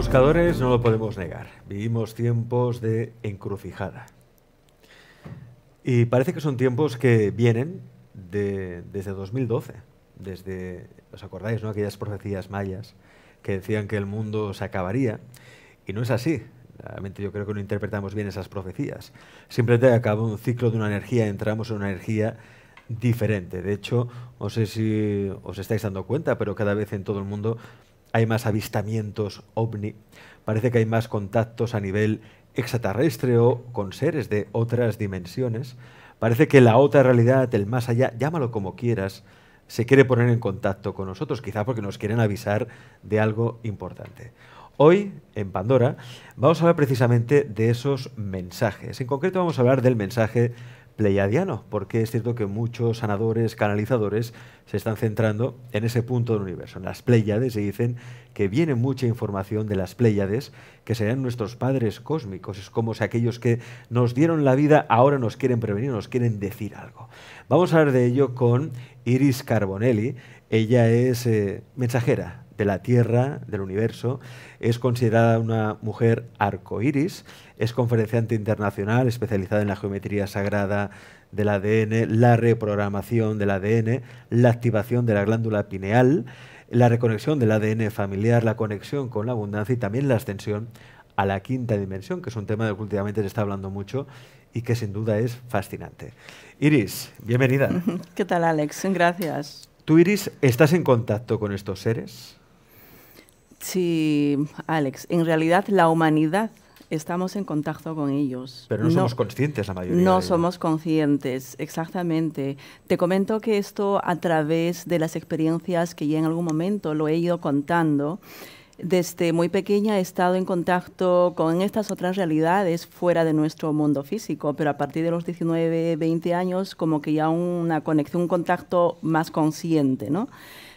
buscadores no lo podemos negar. Vivimos tiempos de encrucijada. Y parece que son tiempos que vienen desde 2012, desde, ¿os acordáis, no? Aquellas profecías mayas que decían que el mundo se acabaría. Y no es así. Realmente yo creo que no interpretamos bien esas profecías. Simplemente acaba un ciclo de una energía, entramos en una energía diferente. De hecho, no sé si os estáis dando cuenta, pero cada vez en todo el mundo hay más avistamientos ovni, parece que hay más contactos a nivel extraterrestre o con seres de otras dimensiones. Parece que la otra realidad, el más allá, llámalo como quieras, se quiere poner en contacto con nosotros, quizá porque nos quieren avisar de algo importante. Hoy, en Pandora, vamos a hablar precisamente de esos mensajes. En concreto vamos a hablar del mensaje pleiadianos, porque es cierto que muchos sanadores, canalizadores, se están centrando en ese punto del universo, en las Pléyades, y dicen que viene mucha información de las Pléyades, que serán nuestros padres cósmicos, es como si aquellos que nos dieron la vida ahora nos quieren prevenir, nos quieren decir algo. Vamos a hablar de ello con Iris Carbonelli, ella es eh, mensajera de la Tierra, del universo. Es considerada una mujer arcoíris, es conferenciante internacional especializada en la geometría sagrada del ADN, la reprogramación del ADN, la activación de la glándula pineal, la reconexión del ADN familiar, la conexión con la abundancia y también la extensión a la quinta dimensión, que es un tema del que últimamente se está hablando mucho y que sin duda es fascinante. Iris, bienvenida. ¿Qué tal, Alex? Gracias. ¿Tú, Iris, estás en contacto con estos seres? Sí, Alex, en realidad la humanidad estamos en contacto con ellos. Pero no, somos conscientes la mayoría. No somos conscientes, exactamente. Te comento que esto a través de las experiencias que ya en algún momento lo he ido contando. Desde muy pequeña he estado en contacto con estas otras realidades fuera de nuestro mundo físico, pero a partir de los 19, 20 años como que ya una conexión, un contacto más consciente, ¿no?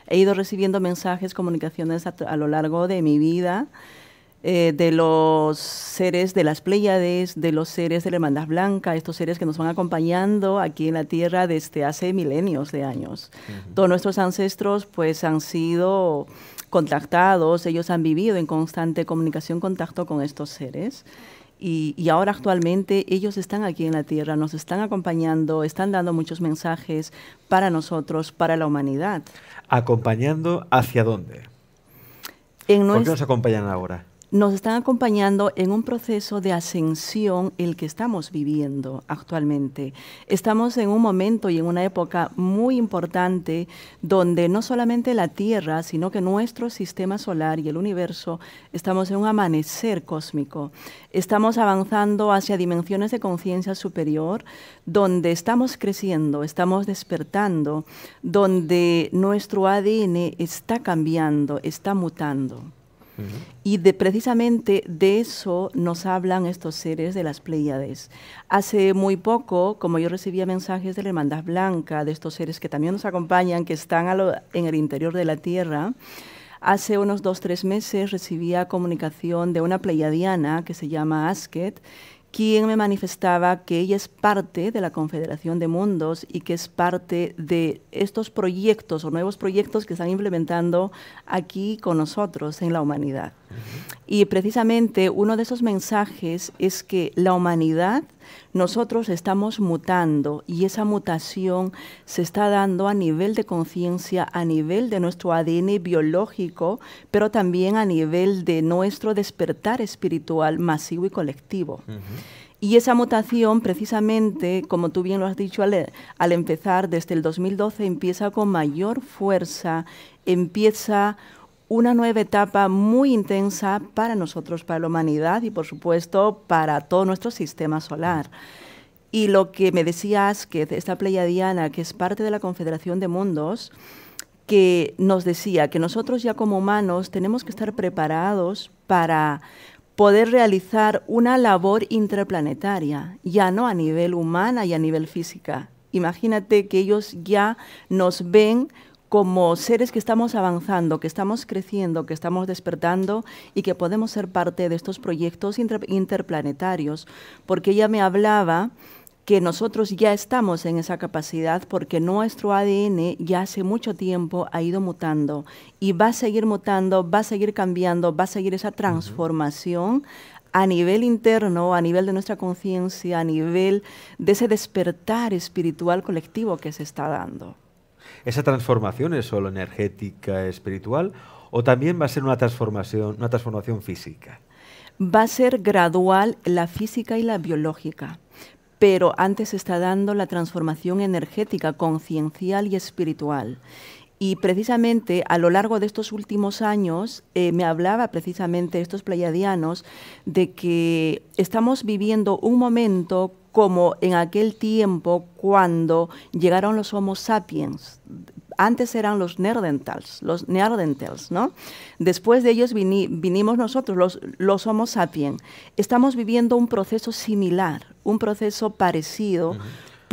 he ido recibiendo mensajes, comunicaciones a, lo largo de mi vida. Eh, de los seres de las Pléyades, de los seres de la Hermandad Blanca, estos seres que nos van acompañando aquí en la Tierra desde hace milenios de años. Todos nuestros ancestros pues han sido contactados, ellos han vivido en constante comunicación, contacto con estos seres. Y, ahora actualmente ellos están aquí en la tierra, nos están acompañando, están dando muchos mensajes para nosotros, para la humanidad. ¿Acompañando hacia dónde? En ¿Por nos acompañan ahora? nos están acompañando en un proceso de ascensión el que estamos viviendo actualmente. Estamos en un momento y en una época muy importante donde no solamente la Tierra, sino que nuestro sistema solar y el universo estamos en un amanecer cósmico. Estamos avanzando hacia dimensiones de conciencia superior, donde estamos creciendo, estamos despertando, donde nuestro ADN está cambiando, está mutando. Y de, precisamente de eso nos hablan estos seres de las Pleiades. Hace muy poco, como yo recibía mensajes de la Hermandad Blanca, de estos seres que también nos acompañan, que están en el interior de la Tierra, Hace unos dos, tres meses recibía comunicación de una pleiadiana que se llama Asket, quien me manifestaba que ella es parte de la Confederación de Mundos y que es parte de estos proyectos o nuevos proyectos que están implementando aquí con nosotros en la humanidad. Y precisamente uno de esos mensajes es que la humanidad nosotros estamos mutando y esa mutación se está dando a nivel de conciencia, a nivel de nuestro ADN biológico, pero también a nivel de nuestro despertar espiritual masivo y colectivo. Y esa mutación, precisamente, como tú bien lo has dicho al, empezar, desde el 2012 empieza con mayor fuerza, empieza una nueva etapa muy intensa para nosotros, para la humanidad y por supuesto para todo nuestro sistema solar. Y lo que me decía que esta pleiadiana que es parte de la Confederación de Mundos, que nos decía que nosotros ya como humanos tenemos que estar preparados para poder realizar una labor interplanetaria ya no a nivel humana y a nivel física. Imagínate que ellos ya nos ven como seres que estamos avanzando, que estamos creciendo, que estamos despertando y que podemos ser parte de estos proyectos interplanetarios, porque ella me hablaba que nosotros ya estamos en esa capacidad porque nuestro ADN ya hace mucho tiempo ha ido mutando y va a seguir mutando, va a seguir cambiando, va a seguir esa transformación a nivel interno, a nivel de nuestra conciencia, a nivel de ese despertar espiritual colectivo que se está dando esa transformación es solo energética, espiritual, o también va a ser una transformación, una transformación física? Va a ser gradual la física y la biológica, pero antes se está dando la transformación energética, conciencial y espiritual. Y precisamente a lo largo de estos últimos años eh, me hablaba precisamente estos pleiadianos de que estamos viviendo un momento como en aquel tiempo cuando llegaron los Homo sapiens. Antes eran los Neandertals, los Neandertals, ¿no? Después de ellos vinimos nosotros, los, Homo sapiens. Estamos viviendo un proceso similar, un proceso parecido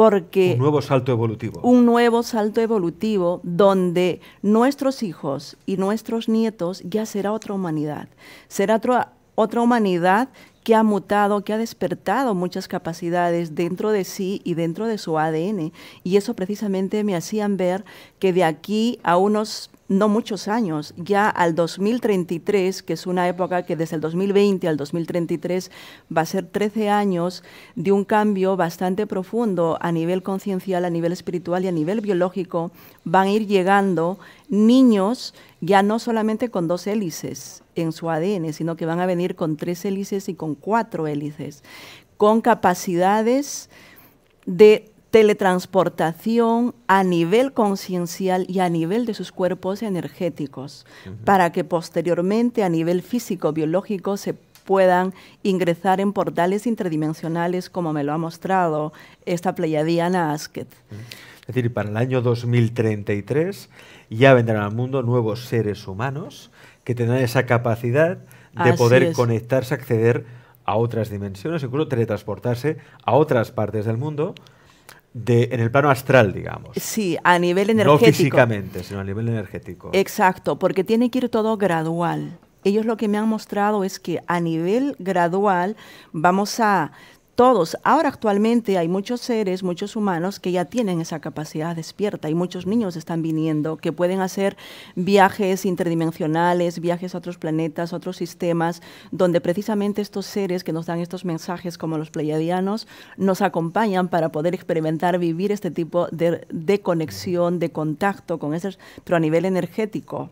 porque... Un nuevo salto evolutivo. Un nuevo salto evolutivo donde nuestros hijos y nuestros nietos ya será otra humanidad, será otra, otra humanidad que ha mutado, que ha despertado muchas capacidades dentro de sí y dentro de su ADN. Y eso precisamente me hacían ver que de aquí a unos no muchos años, ya al 2033, que es una época que desde el 2020 al 2033 va a ser 13 años de un cambio bastante profundo a nivel conciencial, a nivel espiritual y a nivel biológico, van a ir llegando niños ya no solamente con dos hélices en su ADN, sino que van a venir con tres hélices y con cuatro hélices, con capacidades de teletransportación a nivel conciencial y a nivel de sus cuerpos energéticos, para que posteriormente a nivel físico, biológico, se puedan ingresar en portales interdimensionales, como me lo ha mostrado esta Pleiadiana Asket. Es decir, para el año 2033 ya vendrán al mundo nuevos seres humanos que tendrán esa capacidad de poder conectarse, acceder a otras dimensiones, incluso teletransportarse a otras partes del mundo de, en el plano astral, digamos. Sí, a nivel energético. No físicamente, sino a nivel energético. Exacto, porque tiene que ir todo gradual. Ellos lo que me han mostrado es que a nivel gradual vamos a todos. Ahora actualmente hay muchos seres, muchos humanos que ya tienen esa capacidad despierta y muchos niños están viniendo que pueden hacer viajes interdimensionales, viajes a otros planetas, a otros sistemas, donde precisamente estos seres que nos dan estos mensajes como los pleiadianos nos acompañan para poder experimentar, vivir este tipo de, conexión, de contacto con esos, pero a nivel energético.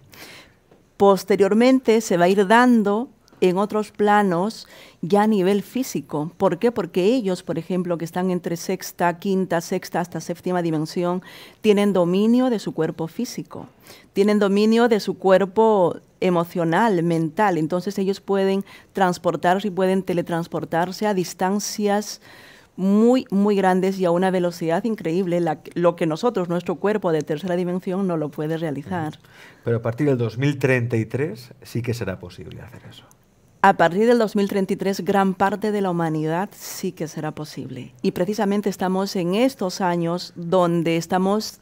Posteriormente se va a ir dando en otros planos ya a nivel físico. ¿Por qué? Porque ellos, por ejemplo, que están entre sexta, quinta, sexta hasta séptima dimensión, tienen dominio de su cuerpo físico, tienen dominio de su cuerpo emocional, mental. Entonces ellos pueden transportarse y pueden teletransportarse a distancias muy, muy grandes y a una velocidad increíble, lo que nosotros, nuestro cuerpo de tercera dimensión, no lo puede realizar. Pero a partir del 2033 sí que será posible hacer eso a partir del 2033 gran parte de la humanidad sí que será posible. Y precisamente estamos en estos años donde estamos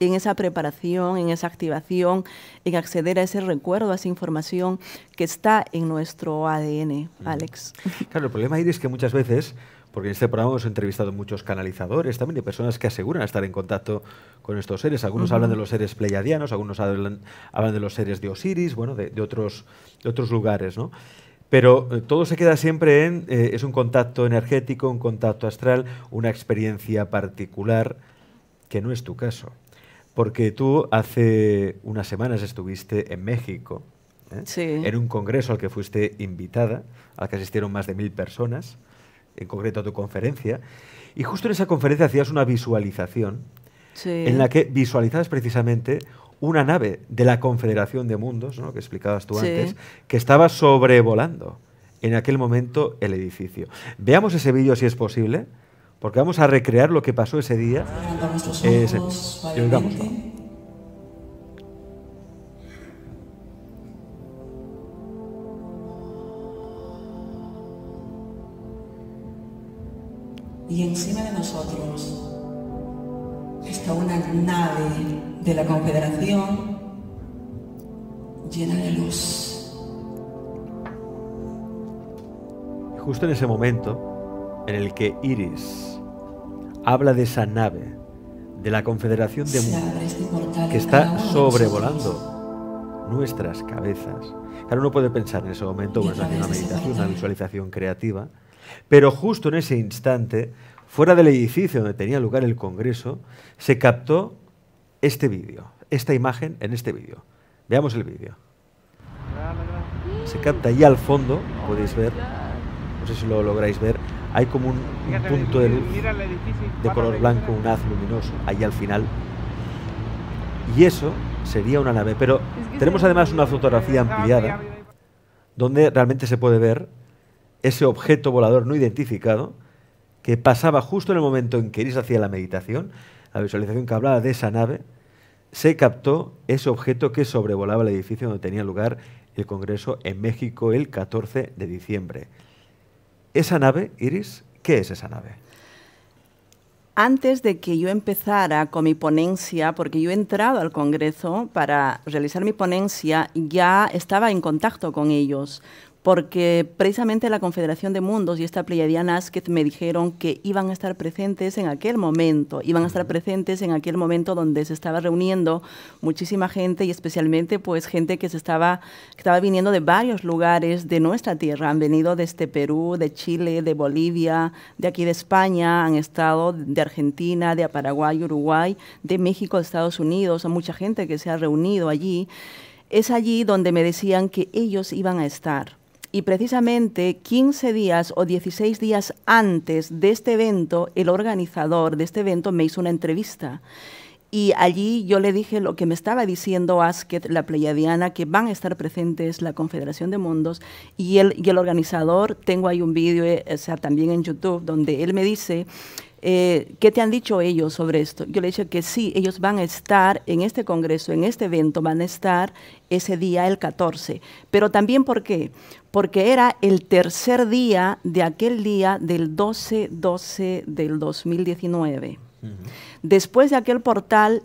en esa preparación, en esa activación, en acceder a ese recuerdo, a esa información que está en nuestro ADN, Alex. Claro, el problema ahí es que muchas veces, porque en este programa hemos entrevistado muchos canalizadores también de personas que aseguran estar en contacto con estos seres. Algunos hablan de los seres pleiadianos, algunos hablan, hablan, de los seres de Osiris, bueno, de, otros, de otros lugares, ¿no? Pero eh, todo se queda siempre en, eh, es un contacto energético, un contacto astral, una experiencia particular, que no es tu caso. Porque tú hace unas semanas estuviste en México, ¿eh? en un congreso al que fuiste invitada, al que asistieron más de mil personas, en concreto a tu conferencia, y justo en esa conferencia hacías una visualización en la que visualizabas precisamente una nave de la Confederación de Mundos, que explicabas tú antes, que estaba sobrevolando en aquel momento el edificio. Veamos ese vídeo si es posible, porque vamos a recrear lo que pasó ese día. Eh, y encima de nosotros está una nave de la Confederación llena de luz. Justo en ese momento en el que Iris habla de esa nave, de la Confederación de Mundos, este que está sobrevolando nuestras cabezas. Claro, uno puede pensar en ese momento, bueno, es una meditación, una visualización creativa, pero justo en ese instante, fuera del edificio donde tenía lugar el Congreso, se captó este vídeo, esta imagen en este vídeo. Veamos el vídeo. Se capta ahí al fondo, podéis ver, no sé si lo lográis ver, hay como un, punto de luz de color blanco, un haz luminoso, ahí al final. Y eso sería una nave, pero tenemos además una fotografía ampliada donde realmente se puede ver ese objeto volador no identificado que pasaba justo en el momento en que Iris hacía la meditación, la visualización que hablaba de esa nave, se captó ese objeto que sobrevolaba el edificio donde tenía lugar el Congreso en México el 14 de diciembre. Esa nave, Iris, ¿qué es esa nave? Antes de que yo empezara con mi ponencia, porque yo he entrado al Congreso para realizar mi ponencia, ya estaba en contacto con ellos porque precisamente la Confederación de Mundos y esta Pleiadiana Asket me dijeron que iban a estar presentes en aquel momento, iban a estar presentes en aquel momento donde se estaba reuniendo muchísima gente y especialmente pues gente que se estaba, que estaba viniendo de varios lugares de nuestra tierra, han venido desde este Perú, de Chile, de Bolivia, de aquí de España, han estado de Argentina, de Paraguay, Uruguay, de México, de Estados Unidos, a mucha gente que se ha reunido allí. Es allí donde me decían que ellos iban a estar y precisamente 15 días o 16 días antes de este evento, el organizador de este evento me hizo una entrevista. Y allí yo le dije lo que me estaba diciendo Asket, la Pleiadiana, que van a estar presentes la Confederación de Mundos y el, y el organizador, tengo ahí un vídeo eh, o también en YouTube, donde él me dice eh, ¿qué te han dicho ellos sobre esto? Yo le dije que sí, ellos van a estar en este congreso, en este evento, van a estar ese día, el 14. Pero también, ¿por qué? Porque era el tercer día de aquel día del 12-12 del 2019. Después de aquel portal,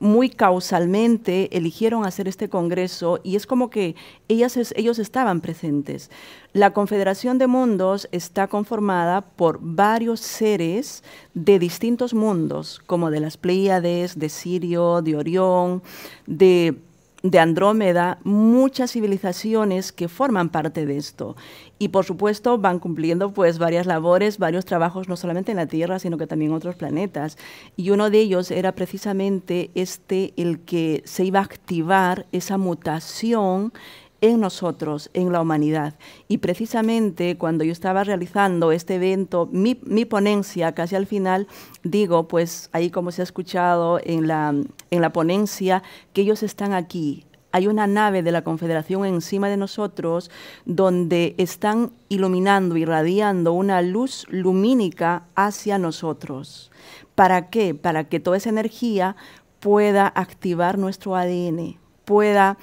muy causalmente eligieron hacer este congreso y es como que ellas, ellos estaban presentes. La Confederación de Mundos está conformada por varios seres de distintos mundos, como de las Pleiades, de Sirio, de Orión, de de Andrómeda, muchas civilizaciones que forman parte de esto. Y por supuesto van cumpliendo pues varias labores, varios trabajos, no solamente en la Tierra, sino que también en otros planetas. Y uno de ellos era precisamente este, el que se iba a activar esa mutación en nosotros, en la humanidad. Y precisamente cuando yo estaba realizando este evento, mi, ponencia, casi al final, digo, pues ahí como se ha escuchado en la, en la ponencia, que ellos están aquí, hay una nave de la Confederación encima de nosotros donde están iluminando, irradiando una luz lumínica hacia nosotros. ¿Para qué? Para que toda esa energía pueda activar nuestro ADN, pueda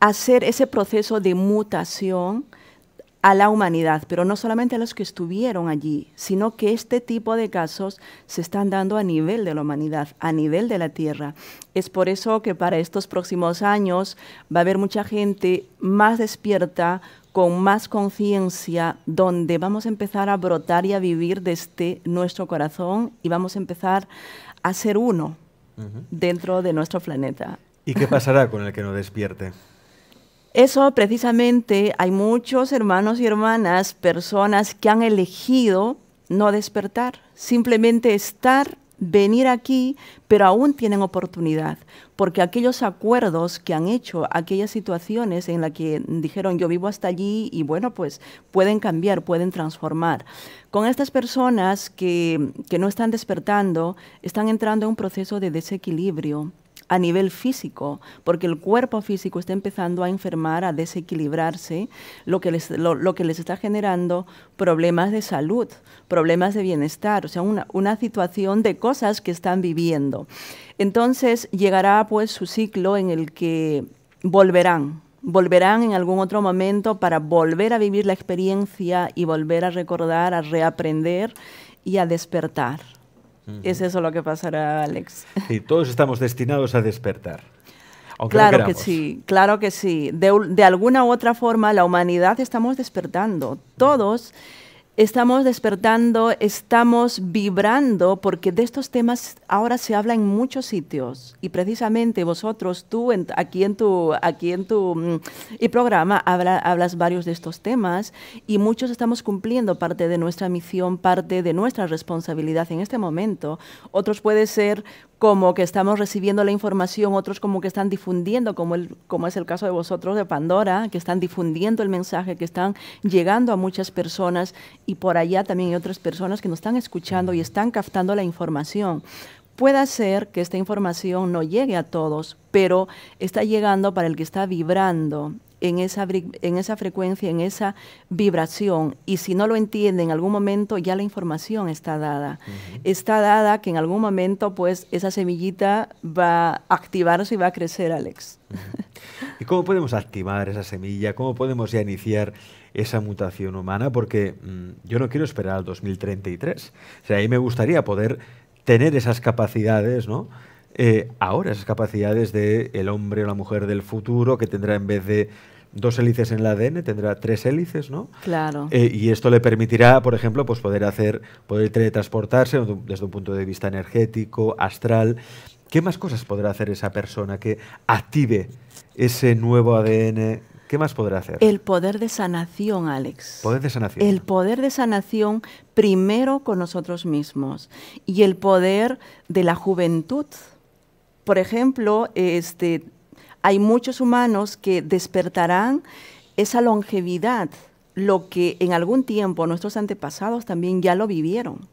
hacer ese proceso de mutación a la humanidad, pero no solamente a los que estuvieron allí, sino que este tipo de casos se están dando a nivel de la humanidad, a nivel de la Tierra. Es por eso que para estos próximos años va a haber mucha gente más despierta, con más conciencia, donde vamos a empezar a brotar y a vivir desde nuestro corazón y vamos a empezar a ser uno dentro de nuestro planeta. ¿Y qué pasará con el que no despierte? Eso precisamente hay muchos hermanos y hermanas, personas que han elegido no despertar, simplemente estar, venir aquí, pero aún tienen oportunidad, porque aquellos acuerdos que han hecho, aquellas situaciones en las que dijeron yo vivo hasta allí y bueno, pues pueden cambiar, pueden transformar. Con estas personas que, no están despertando, están entrando en un proceso de desequilibrio a nivel físico, porque el cuerpo físico está empezando a enfermar, a desequilibrarse, lo que les, lo, que les está generando problemas de salud, problemas de bienestar, o sea, una, una situación de cosas que están viviendo. Entonces llegará pues su ciclo en el que volverán, volverán en algún otro momento para volver a vivir la experiencia y volver a recordar, a reaprender y a despertar. Es eso lo que pasará, Alex. Y todos estamos destinados a despertar. claro que sí, claro que sí. De, de, alguna u otra forma, la humanidad estamos despertando. Todos estamos despertando, estamos vibrando, porque de estos temas ahora se habla en muchos sitios. Y precisamente vosotros, tú aquí en tu, aquí en tu mm, programa hablas varios de estos temas y muchos estamos cumpliendo parte de nuestra misión, parte de nuestra responsabilidad en este momento. Otros puede ser como que estamos recibiendo la información, otros como que están difundiendo, como, como es el caso de vosotros de Pandora, que están difundiendo el mensaje, que están llegando a muchas personas y por allá también hay otras personas que nos están escuchando y están captando la información. Puede ser que esta información no llegue a todos, pero está llegando para el que está vibrando en esa, en esa frecuencia, en esa vibración, y si no lo entiende en algún momento, ya la información está dada. Está dada que en algún momento, pues, esa semillita va a activarse y va a crecer, Alex. ¿Y cómo podemos activar esa semilla? ¿Cómo podemos ya iniciar esa mutación humana? Porque mm, yo no quiero esperar al 2033. O sea, ahí me gustaría poder tener esas capacidades, ¿no? Eh, ahora esas capacidades del el hombre o la mujer del futuro que tendrá en vez de dos hélices en el ADN, tendrá tres hélices, ¿no? Claro. Eh, y esto le permitirá, por ejemplo, pues poder hacer, poder teletransportarse desde un punto de vista energético, astral. ¿Qué más cosas podrá hacer esa persona que active ese nuevo ADN? ¿Qué más podrá hacer? El poder de sanación, Alex. Poder de sanación. El poder de sanación primero con nosotros mismos y el poder de la juventud por ejemplo, este, hay muchos humanos que despertarán esa longevidad, lo que en algún tiempo nuestros antepasados también ya lo vivieron.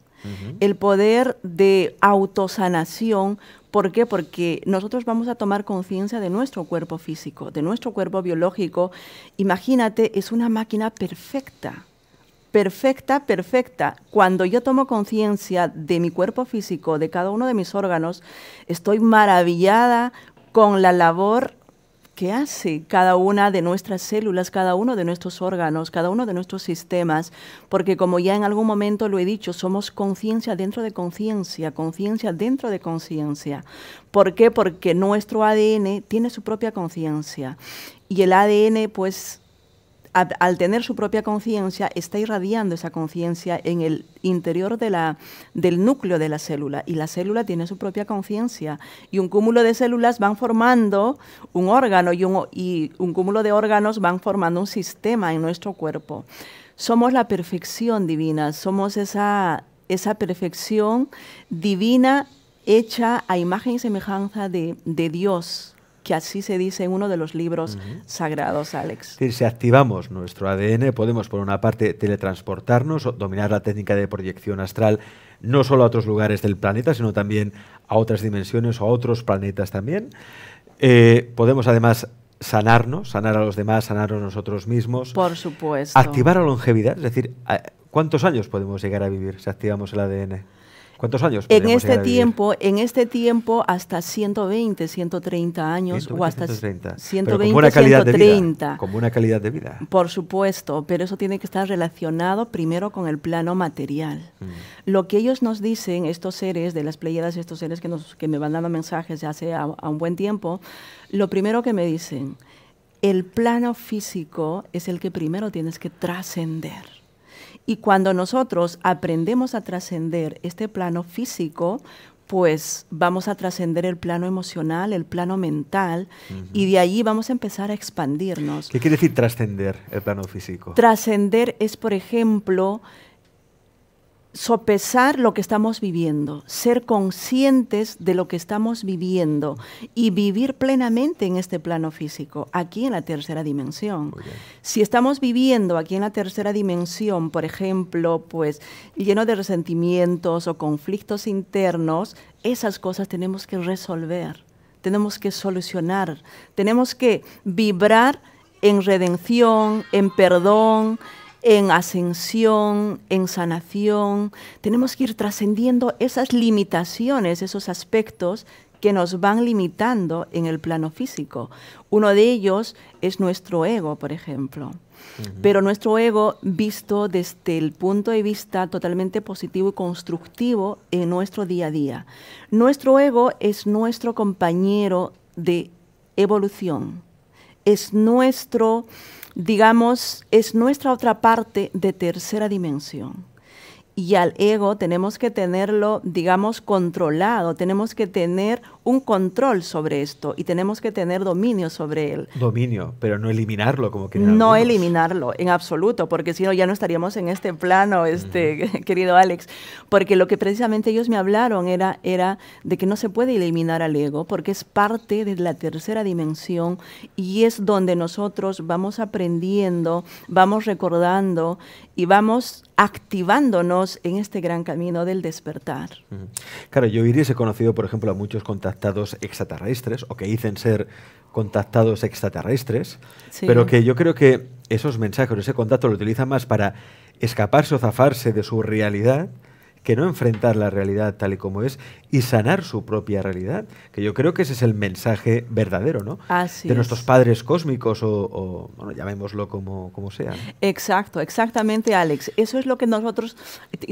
El poder de autosanación, ¿por qué? Porque nosotros vamos a tomar conciencia de nuestro cuerpo físico, de nuestro cuerpo biológico. Imagínate, es una máquina perfecta perfecta, perfecta. Cuando yo tomo conciencia de mi cuerpo físico, de cada uno de mis órganos, estoy maravillada con la labor que hace cada una de nuestras células, cada uno de nuestros órganos, cada uno de nuestros sistemas, porque como ya en algún momento lo he dicho, somos conciencia dentro de conciencia, conciencia dentro de conciencia. ¿Por qué? Porque nuestro ADN tiene su propia conciencia y el ADN pues al, tener su propia conciencia, está irradiando esa conciencia en el interior del núcleo de la célula. Y la célula tiene su propia conciencia. Y un cúmulo de células van formando un órgano y un, cúmulo de órganos van formando un sistema en nuestro cuerpo. Somos la perfección divina, somos esa, perfección divina hecha a imagen y semejanza de Dios que así se dice en uno de los libros sagrados, Alex. si activamos nuestro ADN, podemos por una parte teletransportarnos, o dominar la técnica de proyección astral no solo a otros lugares del planeta, sino también a otras dimensiones o a otros planetas también. Eh, podemos además sanarnos, sanar a los demás, sanarnos nosotros mismos. Por supuesto. Activar la longevidad, es decir, ¿cuántos años podemos llegar a vivir si activamos el ADN? ¿Cuántos años? En este tiempo, en este tiempo hasta 120, 130 años o hasta 130. 120, una 130. De como una calidad de vida. Por supuesto, pero eso tiene que estar relacionado primero con el plano material. Mm. Lo que ellos nos dicen, estos seres de las Pleiades, estos seres que, me van dando mensajes ya hace a un buen tiempo, lo primero que me dicen, el plano físico es el que primero tienes que trascender. Y cuando nosotros aprendemos a trascender este plano físico, pues vamos a trascender el plano emocional, el plano mental, y de allí vamos a empezar a expandirnos. ¿Qué quiere decir trascender el plano físico? Trascender es, por ejemplo, sopesar lo que estamos viviendo, ser conscientes de lo que estamos viviendo y vivir plenamente en este plano físico, aquí en la tercera dimensión. Si estamos viviendo aquí en la tercera dimensión, por ejemplo, pues lleno de resentimientos o conflictos internos, esas cosas tenemos que resolver, tenemos que solucionar, tenemos que vibrar en redención, en perdón, en ascensión, en sanación. Tenemos que ir trascendiendo esas limitaciones, esos aspectos que nos van limitando en el plano físico. Uno de ellos es nuestro ego, por ejemplo. Pero nuestro ego visto desde el punto de vista totalmente positivo y constructivo en nuestro día a día. Nuestro ego es nuestro compañero de evolución es nuestro, digamos, es nuestra otra parte de tercera dimensión y al ego tenemos que tenerlo, digamos, controlado, tenemos que tener un control sobre esto y tenemos que tener dominio sobre él. Dominio, pero no eliminarlo como que... No eliminarlo, en absoluto, porque si no ya no estaríamos en este plano, este, querido Alex, porque lo que precisamente ellos me hablaron era, era de que no se puede eliminar al ego, porque es parte de la tercera dimensión y es donde nosotros vamos aprendiendo, vamos recordando y vamos activándonos en este gran camino del despertar. Claro, yo iris he conocido, por ejemplo, a muchos contactados extraterrestres, o que dicen ser contactados extraterrestres, pero que yo creo que esos mensajes, ese contacto lo utilizan más para escaparse o zafarse de su realidad que no enfrentar la realidad tal y como es y sanar su propia realidad, que yo creo que ese es el mensaje verdadero, ¿no? de nuestros padres cósmicos o, bueno, llamémoslo como, como sea. Exacto, exactamente, Alex. Eso es lo que nosotros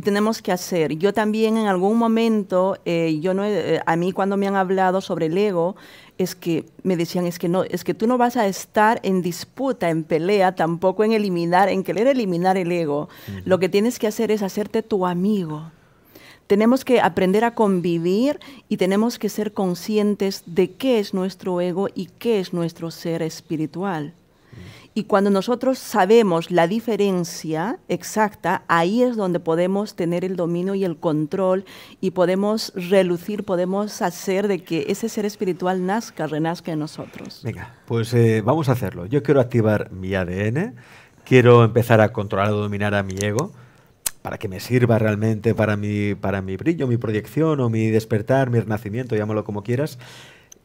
tenemos que hacer. Yo también en algún momento, eh, yo no, eh, a mí cuando me han hablado sobre el ego, es que me decían es que no es que tú no vas a estar en disputa en pelea tampoco en eliminar en querer eliminar el ego lo que tienes que hacer es hacerte tu amigo tenemos que aprender a convivir y tenemos que ser conscientes de qué es nuestro ego y qué es nuestro ser espiritual. Y cuando nosotros sabemos la diferencia exacta, ahí es donde podemos tener el dominio y el control y podemos relucir, podemos hacer de que ese ser espiritual nazca, renazca en nosotros. Venga, pues eh, vamos a hacerlo. Yo quiero activar mi ADN, quiero empezar a controlar o dominar a mi ego para que me sirva realmente para mi, para mi brillo, mi proyección o mi despertar, mi renacimiento, llámalo como quieras.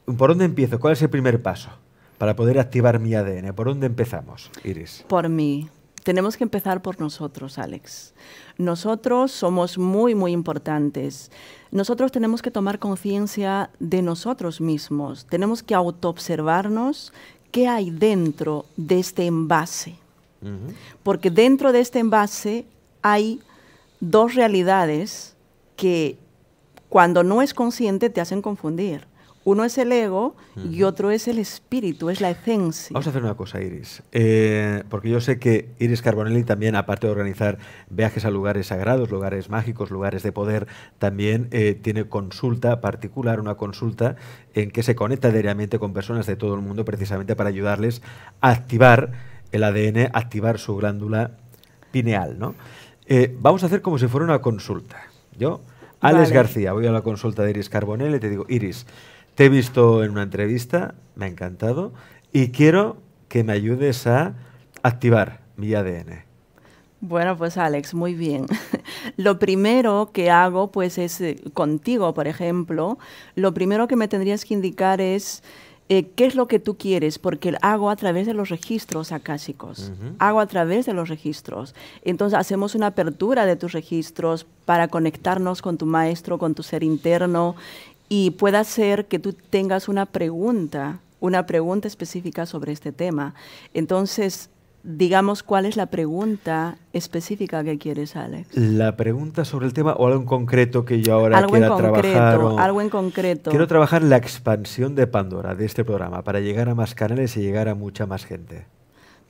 ¿Por dónde empiezo? ¿Cuál es el primer paso para poder activar mi ADN? ¿Por dónde empezamos, Iris? Por mí. Tenemos que empezar por nosotros, Alex. Nosotros somos muy, muy importantes. Nosotros tenemos que tomar conciencia de nosotros mismos. Tenemos que autoobservarnos qué hay dentro de este envase. Porque dentro de este envase hay dos realidades que cuando no es consciente te hacen confundir. Uno es el ego y otro es el espíritu, es la esencia. Vamos a hacer una cosa, Iris, eh, porque yo sé que Iris Carbonelli también, aparte de organizar viajes a lugares sagrados, lugares mágicos, lugares de poder, también eh, tiene consulta particular, una consulta en que se conecta diariamente con personas de todo el mundo precisamente para ayudarles a activar el ADN, activar su glándula pineal, ¿no? Eh, vamos a hacer como si fuera una consulta. Yo, Alex García, voy a la consulta de Iris Carbonell y te digo, Iris, te he visto en una entrevista, me ha encantado, y quiero que me ayudes a activar mi ADN. Bueno, pues Alex, muy bien. lo primero que hago, pues es eh, contigo, por ejemplo, lo primero que me tendrías que indicar es... Eh, qué es lo que tú quieres, porque hago a través de los registros acásicos, hago a través de los registros. Entonces hacemos una apertura de tus registros para conectarnos con tu maestro, con tu ser interno y pueda ser que tú tengas una pregunta, una pregunta específica sobre este tema. Entonces, digamos cuál es la pregunta específica que quieres, Alex. La pregunta sobre el tema o algo en concreto que yo ahora trabajar. Algo en concreto. Quiero trabajar la expansión de Pandora, de este programa, para llegar a más canales y llegar a mucha más gente.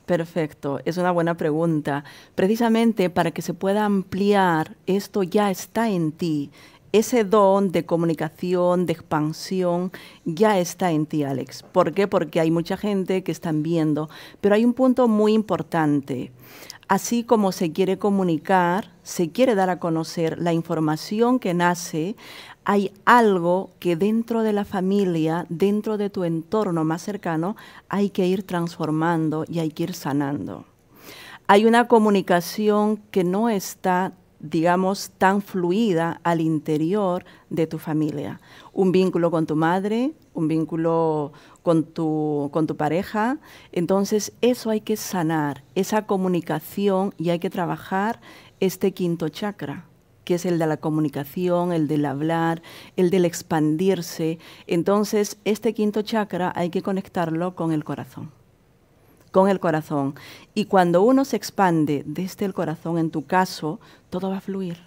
Perfecto, es una buena pregunta. Precisamente para que se pueda ampliar, esto ya está en ti, ese don de comunicación, de expansión, ya está en ti, Alex. ¿Por qué? Porque hay mucha gente que están viendo, pero hay un punto muy importante. Así como se quiere comunicar, se quiere dar a conocer la información que nace, hay algo que dentro de la familia, dentro de tu entorno más cercano, hay que ir transformando y hay que ir sanando hay una comunicación que no está digamos, tan fluida al interior de tu familia. Un vínculo con tu madre, un vínculo con tu, con tu pareja. Entonces, eso hay que sanar, esa comunicación y hay que trabajar este quinto chakra que es el de la comunicación, el del hablar, el del expandirse. Entonces, este quinto chakra hay que conectarlo con el corazón con el corazón. Y cuando uno se expande desde el corazón, en tu caso, todo va a fluir.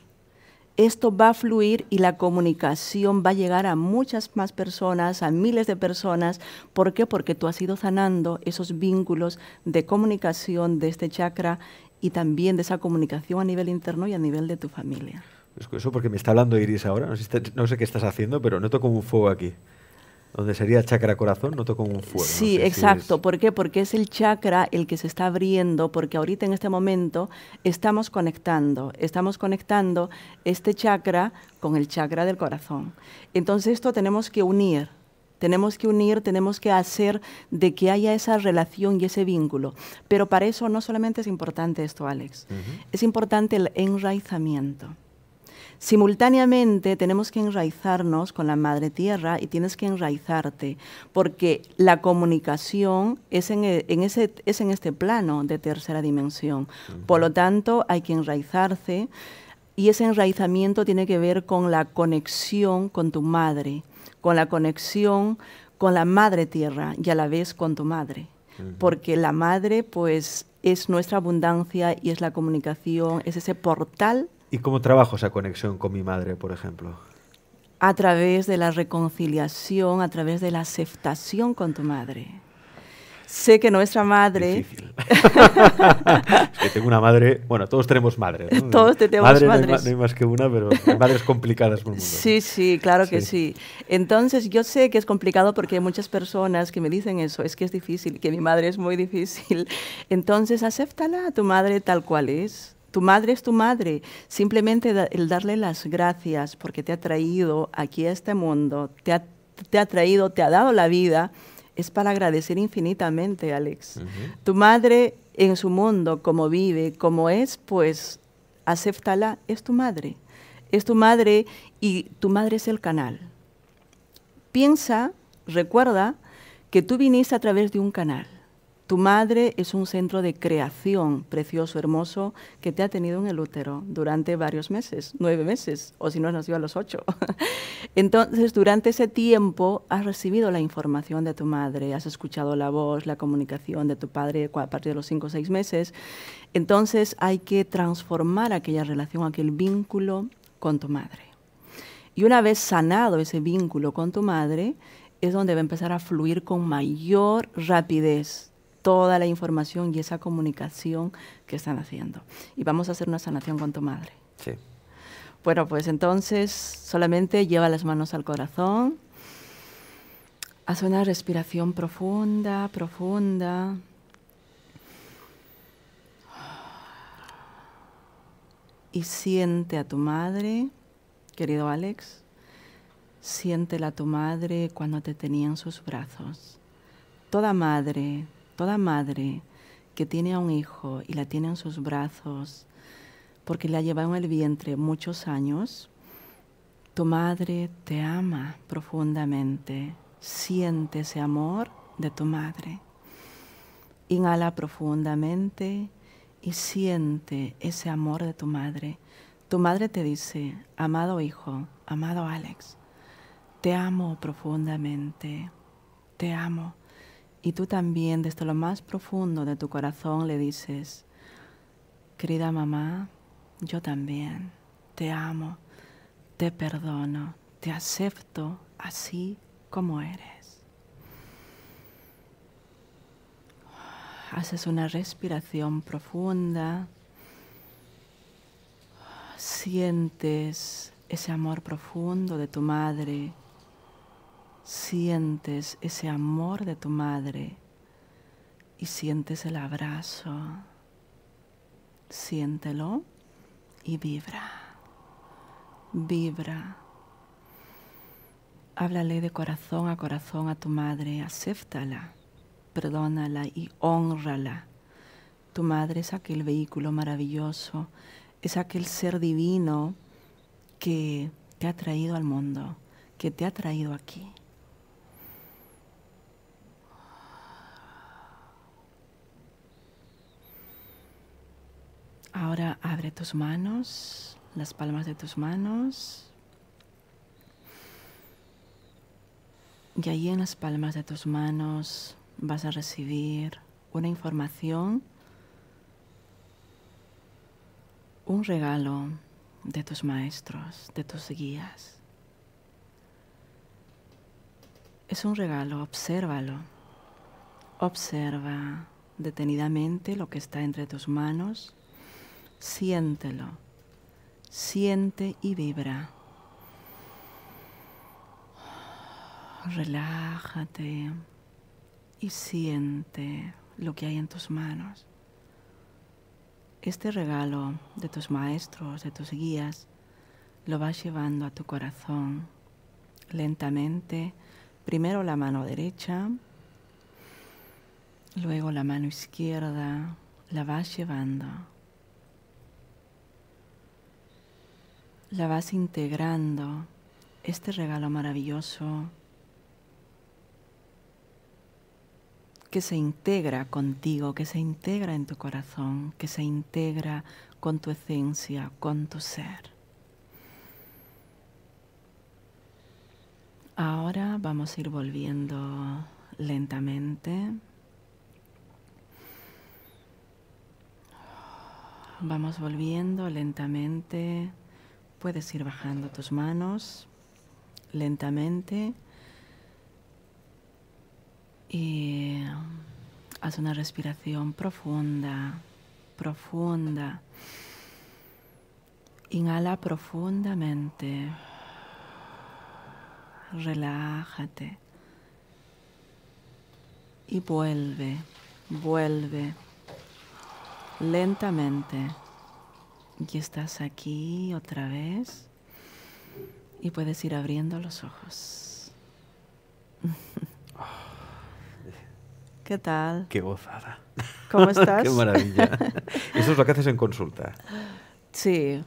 Esto va a fluir y la comunicación va a llegar a muchas más personas, a miles de personas. ¿Por qué? Porque tú has ido sanando esos vínculos de comunicación de este chakra y también de esa comunicación a nivel interno y a nivel de tu familia. Es eso porque me está hablando Iris ahora. No sé, no sé qué estás haciendo, pero noto como un fuego aquí. Donde sería chakra corazón, noto como un fuego. Sí, exacto. ¿Por qué? Porque es el chakra el que se está abriendo, porque ahorita en este momento estamos conectando, estamos conectando este chakra con el chakra del corazón. Entonces esto tenemos que unir, tenemos que unir, tenemos que hacer de que haya esa relación y ese vínculo. Pero para eso no solamente es importante esto, Alex, es importante el enraizamiento. Simultáneamente tenemos que enraizarnos con la madre tierra y tienes que enraizarte, porque la comunicación es en, e, ese, es en este plano de tercera dimensión. Por lo tanto, hay que enraizarse y ese enraizamiento tiene que ver con la conexión con tu madre, con la conexión con la madre tierra y a la vez con tu madre. Porque la madre, pues, es nuestra abundancia y es la comunicación, es ese portal ¿Y cómo trabajo esa conexión con mi madre, por ejemplo? A través de la reconciliación, a través de la aceptación con tu madre. Sé que nuestra madre... Difícil. que tengo una madre... Bueno, todos tenemos madre. Todos tenemos madres. No hay, más que una, pero hay madres complicadas Sí, sí, claro que sí. Entonces, yo sé que es complicado porque hay muchas personas que me dicen eso, es que es difícil, que mi madre es muy difícil. Entonces, acéptala a tu madre tal cual es tu madre es tu madre. Simplemente el darle las gracias porque te ha traído aquí a este mundo, te ha, traído, te ha dado la vida, es para agradecer infinitamente, Alex. Tu madre en su mundo, como vive, como es, pues acéptala, es tu madre. Es tu madre y tu madre es el canal. Piensa, recuerda que tú viniste a través de un canal tu madre es un centro de creación precioso, hermoso, que te ha tenido en el útero durante varios meses, nueve meses, o si no, nacido a los ocho. Entonces, durante ese tiempo has recibido la información de tu madre, has escuchado la voz, la comunicación de tu padre a partir de los cinco o seis meses. Entonces, hay que transformar aquella relación, aquel vínculo con tu madre. Y una vez sanado ese vínculo con tu madre, es donde va a empezar a fluir con mayor rapidez toda la información y esa comunicación que están haciendo. Y vamos a hacer una sanación con tu madre. Sí. Bueno, pues entonces solamente lleva las manos al corazón. Haz una respiración profunda, profunda. Y siente a tu madre, querido Alex, siéntela a tu madre cuando te tenía en sus brazos. Toda madre toda madre que tiene a un hijo y la tiene en sus brazos, porque la lleva en el vientre muchos años, tu madre te ama profundamente. Siente ese amor de tu madre. Inhala profundamente y siente ese amor de tu madre. Tu madre te dice, amado hijo, amado Alex, te amo profundamente, te amo. Y tú también desde lo más profundo de tu corazón le dices, querida mamá, yo también te amo, te perdono, te acepto así como eres. Haces una respiración profunda, sientes ese amor profundo de tu madre sientes ese amor de tu madre y sientes el abrazo. Siéntelo y vibra. Vibra. Háblale de corazón a corazón a tu madre, acéptala, perdónala y honrala. Tu madre es aquel vehículo maravilloso, es aquel ser divino que te ha traído al mundo, que te ha traído aquí. Ahora abre tus manos, las palmas de tus manos. Y ahí en las palmas de tus manos vas a recibir una información, un regalo de tus maestros, de tus guías. Es un regalo, obsérvalo. Observa detenidamente lo que está entre tus manos siéntelo, siente y vibra. Relájate y siente lo que hay en tus manos. Este regalo de tus maestros, de tus guías, lo vas llevando a tu corazón lentamente. Primero la mano derecha, luego la mano izquierda, la vas llevando la vas integrando, este regalo maravilloso que se integra contigo, que se integra en tu corazón, que se integra con tu esencia, con tu ser. Ahora vamos a ir volviendo lentamente. Vamos volviendo lentamente Puedes ir bajando tus manos lentamente y haz una respiración profunda, profunda. Inhala profundamente. Relájate. Y vuelve, vuelve lentamente. Y estás aquí otra vez y puedes ir abriendo los ojos. ¿Qué tal? Qué gozada. ¿Cómo estás? Qué maravilla. Eso es lo que haces en consulta. Sí,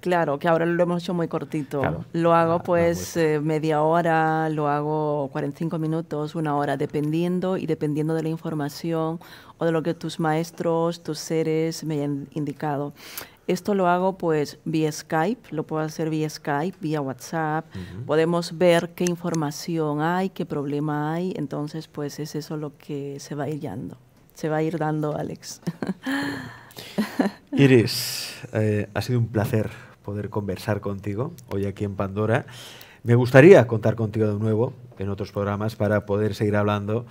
Claro, que ahora lo hemos hecho muy cortito. Lo hago ah, pues, pues eh, media hora, lo hago 45 minutos, una hora, dependiendo y dependiendo de la información o de lo que tus maestros, tus seres me hayan indicado. Esto lo hago pues vía Skype, lo puedo hacer vía Skype, vía WhatsApp. Podemos ver qué información hay, qué problema hay. Entonces pues es eso lo que se va a ir dando. Se va a ir dando, Alex. Iris, eh, ha sido un placer poder conversar contigo hoy aquí en Pandora. Me gustaría contar contigo de nuevo en otros programas para poder seguir hablando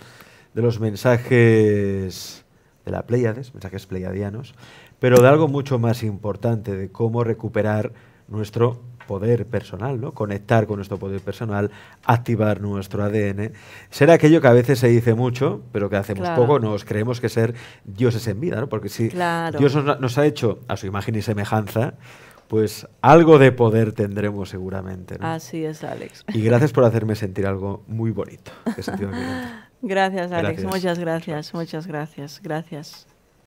de los mensajes de la Pleiades, mensajes pleiadianos, pero de algo mucho más importante, de cómo recuperar nuestro poder personal, ¿no? Conectar con nuestro poder personal, activar nuestro ADN. Ser aquello que a veces se dice mucho, pero que hacemos poco, nos creemos que ser dioses en vida, ¿no? Porque si Dios nos, nos ha hecho a su imagen y semejanza, pues algo de poder tendremos seguramente. Así es, Alex. Y gracias por hacerme sentir algo muy bonito. gracias, Alex. Muchas gracias, muchas gracias, gracias.